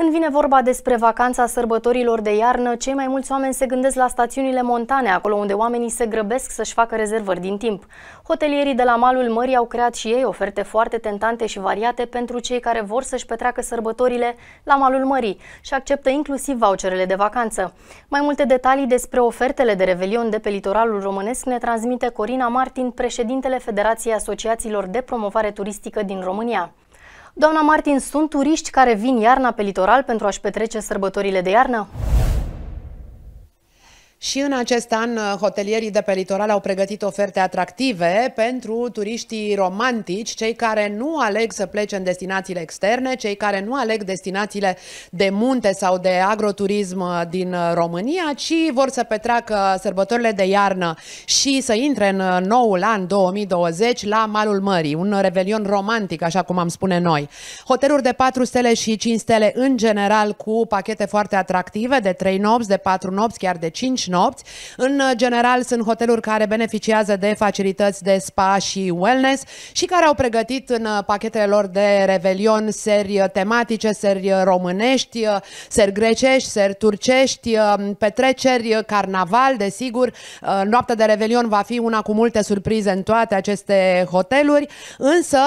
Când vine vorba despre vacanța sărbătorilor de iarnă, cei mai mulți oameni se gândesc la stațiunile montane, acolo unde oamenii se grăbesc să-și facă rezervări din timp. Hotelierii de la malul mării au creat și ei oferte foarte tentante și variate pentru cei care vor să-și petreacă sărbătorile la malul mării și acceptă inclusiv voucherele de vacanță. Mai multe detalii despre ofertele de revelion de pe litoralul românesc ne transmite Corina Martin, președintele Federației Asociațiilor de Promovare Turistică din România. Doamna Martin, sunt turiști care vin iarna pe litoral pentru a-și petrece sărbătorile de iarnă? Și în acest an, uh, hotelierii de pe litoral au pregătit oferte atractive pentru turiștii romantici, cei care nu aleg să plece în destinațiile externe, cei care nu aleg destinațiile de munte sau de agroturism uh, din uh, România, ci vor să petreacă sărbătorile de iarnă și să intre în noul an 2020 la Malul Mării, un revelion romantic, așa cum am spune noi. Hoteluri de 4 stele și 5 stele în general cu pachete foarte atractive de 3 nopți, de 4 nopți, chiar de 5 nopți. În general sunt hoteluri care beneficiază de facilități de spa și wellness și care au pregătit în uh, pachetele lor de revelion seri uh, tematice, seri uh, românești, seri grecești, seri turcești, petreceri, carnaval, desigur. Noaptea de revelion va fi una cu multe surprize în toate aceste hoteluri, însă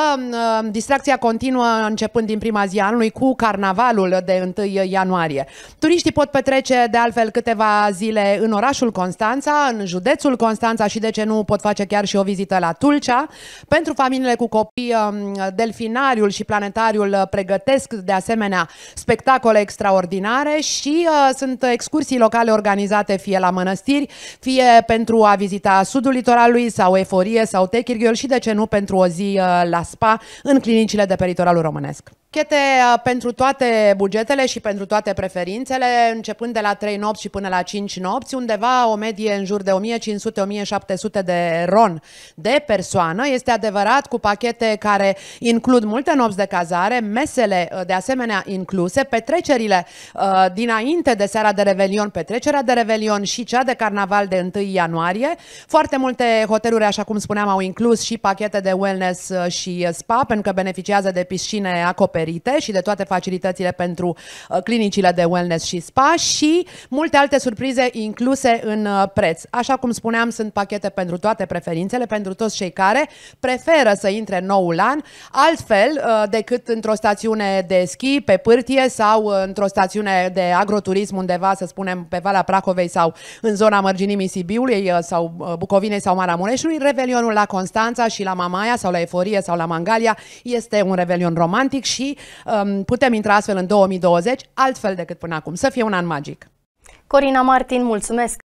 um, distracția continuă începând din prima zi a anului cu carnavalul de 1 ianuarie. Turiștii pot petrece de altfel câteva zile în în orașul Constanța, în județul Constanța și de ce nu pot face chiar și o vizită la Tulcea. Pentru familiile cu copii, um, delfinariul și planetariul uh, pregătesc de asemenea spectacole extraordinare și uh, sunt excursii locale organizate fie la mănăstiri, fie pentru a vizita sudul litoralului sau Eforie sau Techirghiol și de ce nu pentru o zi uh, la spa în clinicile de pe litoralul românesc. Chete uh, pentru toate bugetele și pentru toate preferințele, începând de la 3 nopți și până la 5 nopți, undeva o medie în jur de 1500-1700 de ron de persoană. Este adevărat cu pachete care includ multe nopți de cazare, mesele uh, de asemenea incluse, petrecerile uh, dinainte de seara de Revelion, petrecerea de Revelion și cea de Carnaval de 1 ianuarie. Foarte multe hoteluri, așa cum spuneam, au inclus și pachete de wellness și spa, pentru că beneficiază de piscine acoperite oferite și de toate facilitățile pentru uh, clinicile de wellness și spa și multe alte surprize incluse în uh, preț. Așa cum spuneam, sunt pachete pentru toate preferințele, pentru toți cei care preferă să intre în noul an altfel uh, decât într-o stațiune de schi pe pârtie sau într-o stațiune de agroturism undeva, să spunem, pe Valea Prahovei sau în zona mărginimii Sibiului sau Bucovinei sau Maramureșului, Revelionul la Constanța și la Mamaia sau la Eforie sau la Mangalia este un revelion romantic și um, putem intra astfel în 2020 altfel decât până acum. Să fie un an magic! Corina Martin, mulțumesc!